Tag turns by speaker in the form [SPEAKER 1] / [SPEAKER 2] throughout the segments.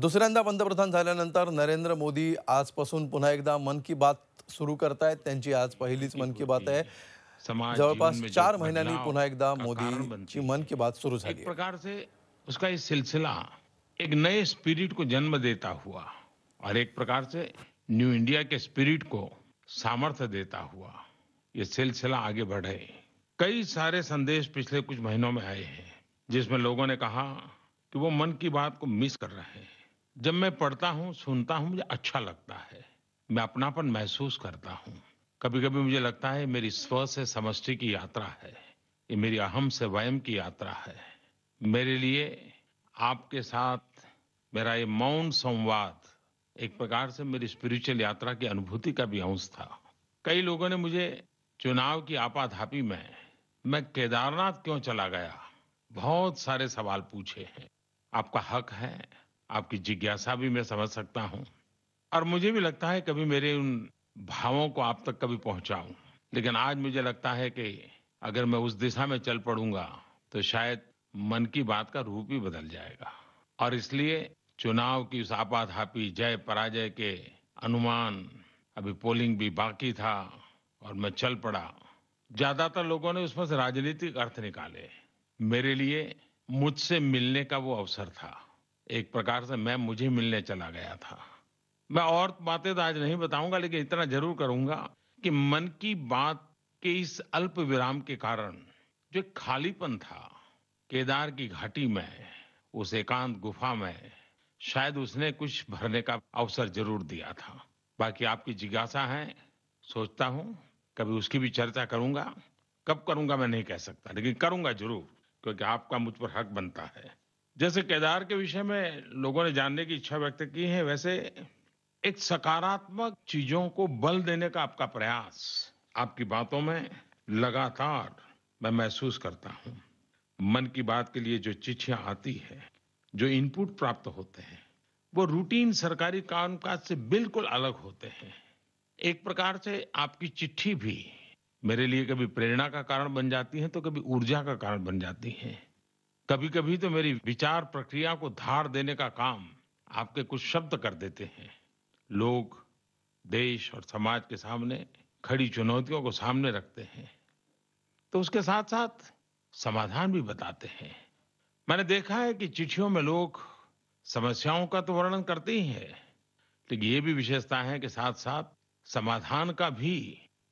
[SPEAKER 1] दुसरंदा पंतप्रधान झाल्यानंतर नरेंद्र मोदी आजपासून पुन्हा एकदा मन की बात सुरू है त्यांची आज पहिलीच मन की बात आहे जवळपास चार महीने पुनः एकदा मोदी मन की बात शुरू एक प्रकार से उसका ये सिलसिला एक नए स्पिरिट को जन्म देता हुआ और एक प्रकार से न्यू इंडिया के स्पिरिट को सामर्थ्य देता हुआ ये सिलसिला आगे बढ़े कई सारे संदेश पिछले कुछ महीनों में आए हैं जिसमें लोगों ने कहा कि वो मन की बात को मिस कर रहे हैं जब मैं पढ़ता हूँ सुनता हूँ मुझे अच्छा लगता है मैं अपनापन महसूस करता हूँ कभी कभी मुझे लगता है मेरी स्व से समष्टि की यात्रा है ये मेरी अहम से वयम की यात्रा है मेरे लिए आपके साथ मेरा ये मौन संवाद एक प्रकार से मेरी स्पिरिचुअल यात्रा की अनुभूति का भी अंश था कई लोगों ने मुझे चुनाव की आपाधापी में मैं केदारनाथ क्यों चला गया बहुत सारे सवाल पूछे हैं आपका हक है आपकी जिज्ञासा भी मैं समझ सकता हूँ और मुझे भी लगता है कभी मेरे उन भावों को आप तक कभी पहुंचाऊं लेकिन आज मुझे लगता है कि अगर मैं उस दिशा में चल पड़ूंगा तो शायद मन की बात का रूप ही बदल जाएगा और इसलिए चुनाव की उस आपाधापी जय पराजय के अनुमान अभी पोलिंग भी बाकी था और मैं चल पड़ा ज्यादातर लोगों ने उसमें से राजनीतिक अर्थ निकाले मेरे लिए मुझसे मिलने का वो अवसर था एक प्रकार से मैं मुझे मिलने चला गया था मैं और बातें तो आज नहीं बताऊंगा लेकिन इतना जरूर करूंगा कि मन की बात के इस अल्प विराम के कारण जो खालीपन था केदार की घाटी में उस एकांत गुफा में शायद उसने कुछ भरने का अवसर जरूर दिया था बाकी आपकी जिज्ञासा है सोचता हूं कभी उसकी भी चर्चा करूंगा कब करूंगा मैं नहीं कह सकता लेकिन करूंगा जरूर क्योंकि आपका मुझ पर हक बनता है जैसे केदार के विषय में लोगों ने जानने की इच्छा व्यक्त की है वैसे एक सकारात्मक चीजों को बल देने का आपका प्रयास आपकी बातों में लगातार मैं महसूस करता हूं मन की बात के लिए जो चिट्ठियां आती है जो इनपुट प्राप्त होते हैं वो रूटीन सरकारी कामकाज से बिल्कुल अलग होते हैं एक प्रकार से आपकी चिट्ठी भी मेरे लिए कभी प्रेरणा का कारण बन जाती है तो कभी ऊर्जा का कारण बन जाती है कभी कभी तो मेरी विचार प्रक्रिया को धार देने का काम आपके कुछ शब्द कर देते हैं लोग देश और समाज के सामने खड़ी चुनौतियों को सामने रखते हैं तो उसके साथ साथ समाधान भी बताते हैं मैंने देखा है कि चिट्ठियों में लोग समस्याओं का तो वर्णन करते ही है लेकिन ये भी विशेषता है कि साथ साथ समाधान का भी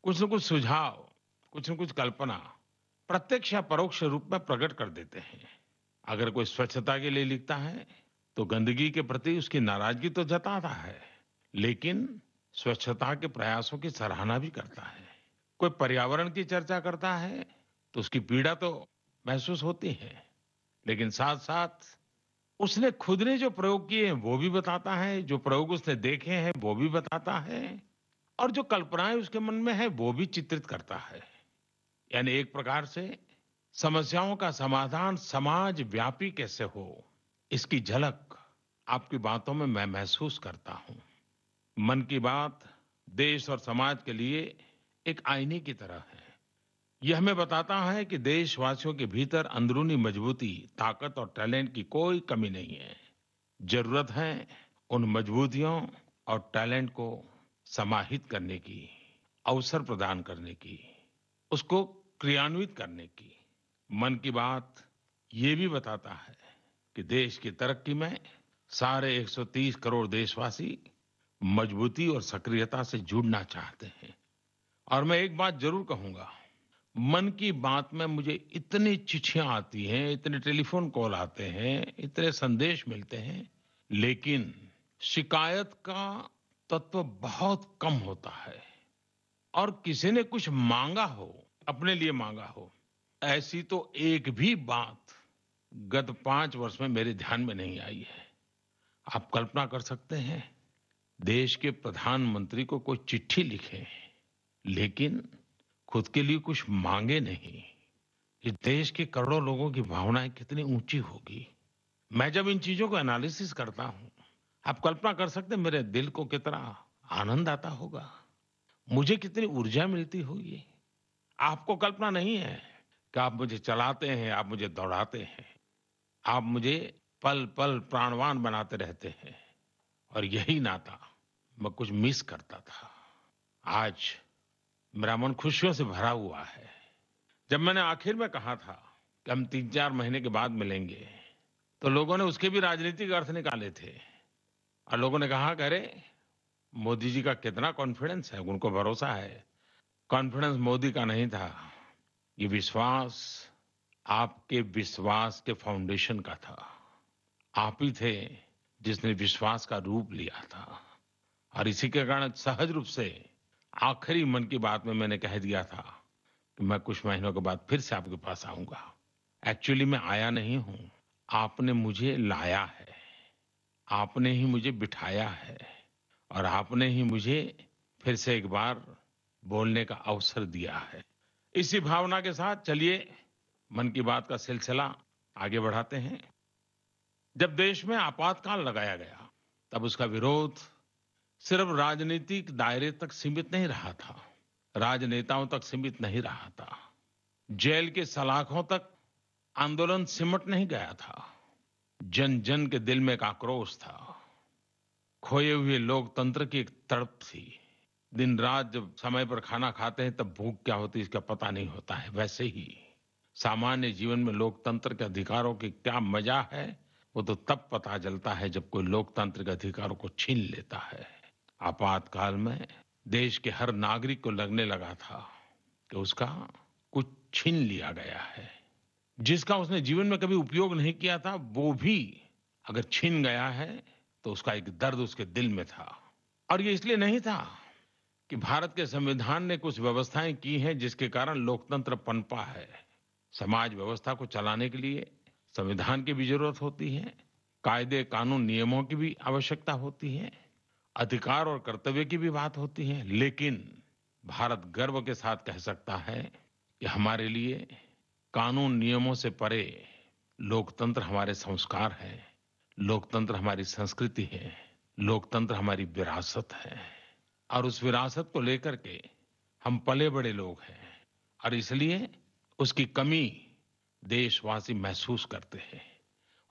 [SPEAKER 1] कुछ न कुछ सुझाव कुछ न कुछ कल्पना प्रत्यक्ष या परोक्ष रूप में प्रकट कर देते हैं अगर कोई स्वच्छता के लिए लिखता है तो गंदगी के प्रति उसकी नाराजगी तो जताता है लेकिन स्वच्छता के प्रयासों की सराहना भी करता है कोई पर्यावरण की चर्चा करता है तो उसकी पीड़ा तो महसूस होती है लेकिन साथ साथ उसने खुद ने जो प्रयोग किए हैं वो भी बताता है जो प्रयोग उसने देखे हैं वो भी बताता है और जो कल्पनाएं उसके मन में है वो भी चित्रित करता है यानी एक प्रकार से समस्याओं का समाधान समाज व्यापी कैसे हो इसकी झलक आपकी बातों में मैं महसूस करता हूं मन की बात देश और समाज के लिए एक आईने की तरह है यह हमें बताता है कि देशवासियों के भीतर अंदरूनी मजबूती ताकत और टैलेंट की कोई कमी नहीं है जरूरत है उन मजबूतियों और टैलेंट को समाहित करने की अवसर प्रदान करने की उसको क्रियान्वित करने की मन की बात ये भी बताता है कि देश की तरक्की में सारे 130 करोड़ देशवासी मजबूती और सक्रियता से जुड़ना चाहते हैं और मैं एक बात जरूर कहूंगा मन की बात में मुझे इतनी चिट्ठियां आती हैं इतने टेलीफोन कॉल आते हैं इतने संदेश मिलते हैं लेकिन शिकायत का तत्व बहुत कम होता है और किसी ने कुछ मांगा हो अपने लिए मांगा हो ऐसी तो एक भी बात गत पांच वर्ष में मेरे ध्यान में नहीं आई है आप कल्पना कर सकते हैं देश के प्रधानमंत्री को कोई चिट्ठी लिखे लेकिन खुद के लिए कुछ मांगे नहीं इस देश के करोड़ों लोगों की भावनाएं कितनी ऊंची होगी मैं जब इन चीजों को एनालिसिस करता हूं आप कल्पना कर सकते हैं मेरे दिल को कितना आनंद आता होगा मुझे कितनी ऊर्जा मिलती होगी आपको कल्पना नहीं है कि आप मुझे चलाते हैं आप मुझे दौड़ाते हैं आप मुझे पल पल प्राणवान बनाते रहते हैं और यही नाता मैं कुछ मिस करता था आज मेरा मन खुशियों से भरा हुआ है जब मैंने आखिर में कहा था कि हम तीन चार महीने के बाद मिलेंगे तो लोगों ने उसके भी राजनीतिक अर्थ निकाले थे और लोगों ने कहा अरे मोदी जी का कितना कॉन्फिडेंस है उनको भरोसा है कॉन्फिडेंस मोदी का नहीं था ये विश्वास आपके विश्वास के फाउंडेशन का था आप ही थे जिसने विश्वास का रूप लिया था और इसी के कारण सहज रूप से आखिरी मन की बात में मैंने कह दिया था कि मैं कुछ महीनों के बाद फिर से आपके पास आऊंगा एक्चुअली मैं आया नहीं हूं आपने मुझे लाया है आपने ही मुझे बिठाया है और आपने ही मुझे फिर से एक बार बोलने का अवसर दिया है इसी भावना के साथ चलिए मन की बात का सिलसिला आगे बढ़ाते हैं जब देश में आपातकाल लगाया गया तब उसका विरोध सिर्फ राजनीतिक दायरे तक सीमित नहीं रहा था राजनेताओं तक सीमित नहीं रहा था जेल के सलाखों तक आंदोलन सिमट नहीं गया था जन जन के दिल में एक आक्रोश था खोए हुए लोकतंत्र की एक तड़प थी दिन रात जब समय पर खाना खाते हैं तब भूख क्या होती है इसका पता नहीं होता है वैसे ही सामान्य जीवन में लोकतंत्र के अधिकारों की क्या मजा है वो तो तब पता चलता है जब कोई लोकतंत्र के अधिकारों को छीन लेता है आपातकाल में देश के हर नागरिक को लगने लगा था कि उसका कुछ छीन लिया गया है जिसका उसने जीवन में कभी उपयोग नहीं किया था वो भी अगर छीन गया है तो उसका एक दर्द उसके दिल में था और ये इसलिए नहीं था कि भारत के संविधान ने कुछ व्यवस्थाएं की हैं जिसके कारण लोकतंत्र पनपा है समाज व्यवस्था को चलाने के लिए संविधान की भी जरूरत होती है कायदे कानून नियमों की भी आवश्यकता होती है अधिकार और कर्तव्य की भी बात होती है लेकिन भारत गर्व के साथ कह सकता है कि हमारे लिए कानून नियमों से परे लोकतंत्र हमारे संस्कार है लोकतंत्र हमारी संस्कृति है लोकतंत्र हमारी विरासत है और उस विरासत को लेकर के हम पले बड़े लोग हैं और इसलिए उसकी कमी देशवासी महसूस करते हैं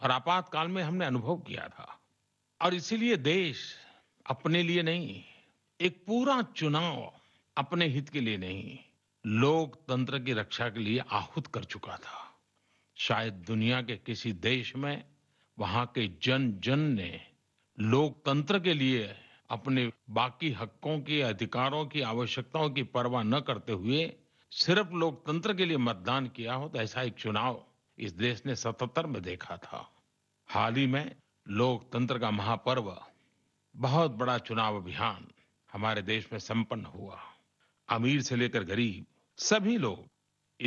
[SPEAKER 1] और आपातकाल में हमने अनुभव किया था और इसीलिए देश अपने लिए नहीं एक पूरा चुनाव अपने हित के लिए नहीं लोकतंत्र की रक्षा के लिए आहूत कर चुका था शायद दुनिया के किसी देश में वहां के जन जन ने लोकतंत्र के लिए अपने बाकी हकों की अधिकारों की आवश्यकताओं की परवाह न करते हुए सिर्फ लोकतंत्र के लिए मतदान किया हो तो ऐसा एक चुनाव इस देश ने सतहत्तर में देखा था हाल ही में लोकतंत्र का महापर्व बहुत बड़ा चुनाव अभियान हमारे देश में संपन्न हुआ अमीर से लेकर गरीब सभी लोग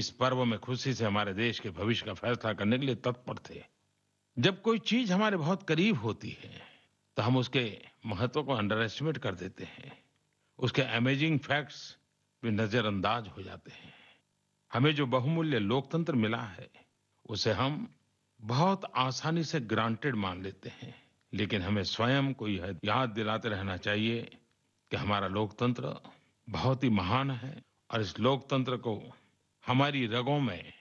[SPEAKER 1] इस पर्व में खुशी से हमारे देश के भविष्य का फैसला करने के लिए तत्पर थे जब कोई चीज हमारे बहुत करीब होती है तो हम उसके महत्व को अंडर एस्टिमेट कर देते हैं उसके अमेजिंग फैक्ट्स भी नज़रअंदाज हो जाते हैं हमें जो बहुमूल्य लोकतंत्र मिला है उसे हम बहुत आसानी से ग्रांटेड मान लेते हैं लेकिन हमें स्वयं को यह याद दिलाते रहना चाहिए कि हमारा लोकतंत्र बहुत ही महान है और इस लोकतंत्र को हमारी रगों में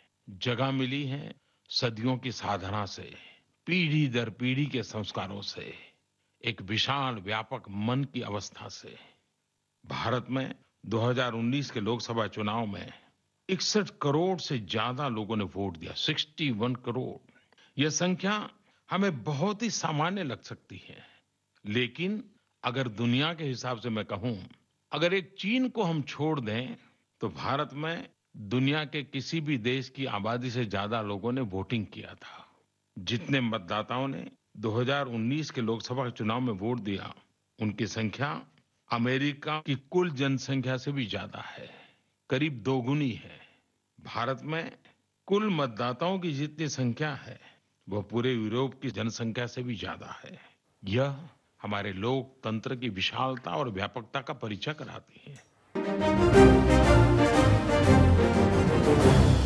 [SPEAKER 1] जगह मिली है सदियों की साधना से पीढ़ी दर पीढ़ी के संस्कारों से एक विशाल व्यापक मन की अवस्था से भारत में 2019 के लोकसभा चुनाव में इकसठ करोड़ से ज्यादा लोगों ने वोट दिया 61 करोड़ यह संख्या हमें बहुत ही सामान्य लग सकती है लेकिन अगर दुनिया के हिसाब से मैं कहूं अगर एक चीन को हम छोड़ दें तो भारत में दुनिया के किसी भी देश की आबादी से ज्यादा लोगों ने वोटिंग किया था जितने मतदाताओं ने 2019 के लोकसभा चुनाव में वोट दिया उनकी संख्या अमेरिका की कुल जनसंख्या से भी ज्यादा है करीब दोगुनी है भारत में कुल मतदाताओं की जितनी संख्या है वह पूरे यूरोप की जनसंख्या से भी ज्यादा है यह हमारे लोकतंत्र की विशालता और व्यापकता का परिचय कराती है